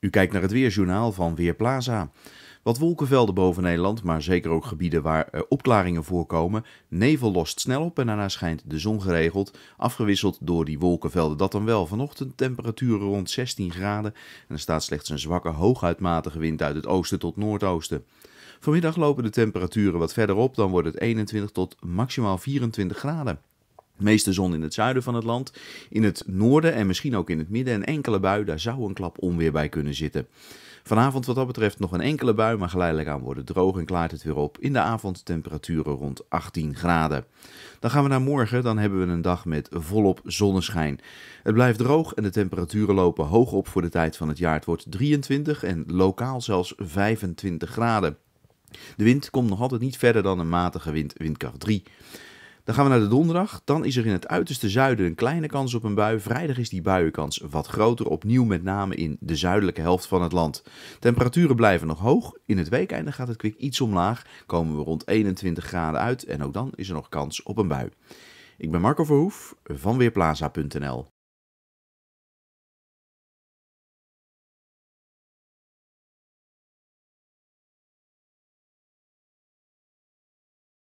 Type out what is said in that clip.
U kijkt naar het Weerjournaal van Weerplaza. Wat wolkenvelden boven Nederland, maar zeker ook gebieden waar eh, opklaringen voorkomen. Nevel lost snel op en daarna schijnt de zon geregeld, afgewisseld door die wolkenvelden. Dat dan wel. Vanochtend temperaturen rond 16 graden en er staat slechts een zwakke, hooguitmatige wind uit het oosten tot noordoosten. Vanmiddag lopen de temperaturen wat verder op, dan wordt het 21 tot maximaal 24 graden meeste zon in het zuiden van het land. In het noorden en misschien ook in het midden een enkele bui, daar zou een klap onweer bij kunnen zitten. Vanavond wat dat betreft nog een enkele bui, maar geleidelijk aan wordt het droog en klaart het weer op. In de avond temperaturen rond 18 graden. Dan gaan we naar morgen, dan hebben we een dag met volop zonneschijn. Het blijft droog en de temperaturen lopen hoog op voor de tijd van het jaar. Het wordt 23 en lokaal zelfs 25 graden. De wind komt nog altijd niet verder dan een matige wind, windkracht 3. Dan gaan we naar de donderdag. Dan is er in het uiterste zuiden een kleine kans op een bui. Vrijdag is die buienkans wat groter, opnieuw met name in de zuidelijke helft van het land. Temperaturen blijven nog hoog. In het weekeinde gaat het kwik iets omlaag. Komen we rond 21 graden uit en ook dan is er nog kans op een bui. Ik ben Marco Verhoef van Weerplaza.nl.